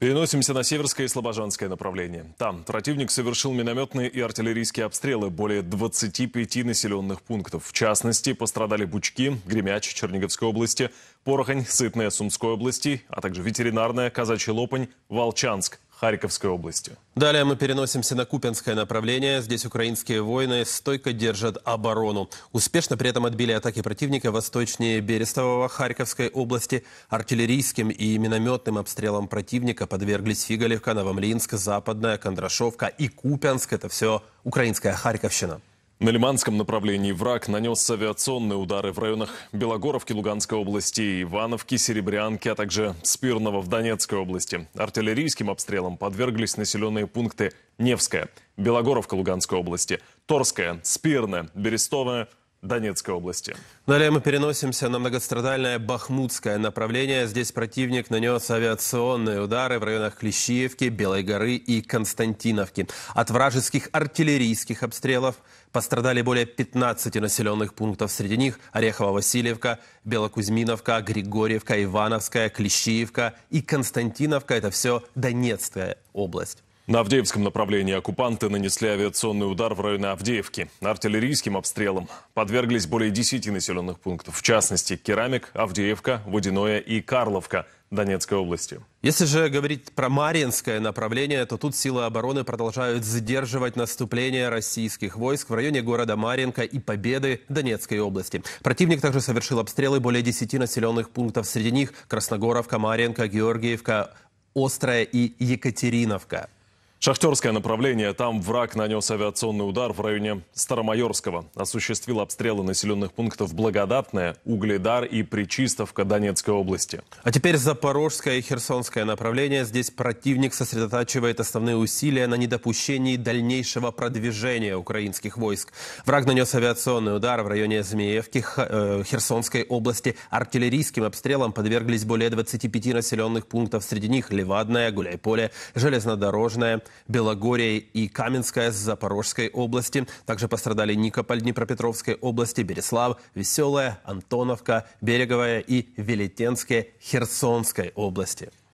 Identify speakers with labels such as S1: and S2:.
S1: Переносимся на Северское и Слобожанское направление. Там противник совершил минометные и артиллерийские обстрелы более 25 населенных пунктов. В частности, пострадали Бучки, Гремяч Черниговской области, Порохань, Сытная Сумской области, а также ветеринарная, Казачий Лопань, Волчанск. Харьковской областью.
S2: Далее мы переносимся на Купинское направление. Здесь украинские воины стойко держат оборону. Успешно при этом отбили атаки противника восточнее Берестового Харьковской области. Артиллерийским и минометным обстрелом противника подверглись Фиголевка, Новомлинск, Западная, Кондрашовка и Купянск. Это все украинская Харьковщина.
S1: На Лиманском направлении враг нанес авиационные удары в районах Белогоровки Луганской области, Ивановки, Серебрянки, а также Спирного в Донецкой области. Артиллерийским обстрелам подверглись населенные пункты Невская, Белогоровка Луганской области, Торская, Спирная, Берестовая, Донецкой области.
S2: Далее ну, мы переносимся на многострадальное Бахмутское направление. Здесь противник нанес авиационные удары в районах Клещиевки, Белой горы и Константиновки. От вражеских артиллерийских обстрелов пострадали более 15 населенных пунктов. Среди них Орехово-Васильевка, Белокузьминовка, Григорьевка, Ивановская, Клещиевка и Константиновка. Это все
S1: Донецкая область. На Авдеевском направлении оккупанты нанесли авиационный удар в районе Авдеевки. Артиллерийским обстрелом подверглись более 10 населенных пунктов, в частности Керамик, Авдеевка, Водяное и Карловка Донецкой области.
S2: Если же говорить про Мариинское направление, то тут силы обороны продолжают задерживать наступление российских войск в районе города Маринка и Победы Донецкой области. Противник также совершил обстрелы более 10 населенных пунктов, среди них Красногоровка, Маринка, Георгиевка, Острая
S1: и Екатериновка. Шахтерское направление. Там враг нанес авиационный удар в районе Старомайорского. Осуществил обстрелы населенных пунктов Благодатное, Угледар и Причистовка Донецкой области. А теперь Запорожское и Херсонское направление. Здесь
S2: противник сосредотачивает основные усилия на недопущении дальнейшего продвижения украинских войск. Враг нанес авиационный удар в районе Змеевки э, Херсонской области. Артиллерийским обстрелом подверглись более 25 населенных пунктов. Среди них Левадное, Гуляйполе, Железнодорожное, Белогорье и Каменская Запорожской области. Также пострадали Никополь Днепропетровской области, Береслав, Веселая, Антоновка, Береговая и Велетенская Херсонской области.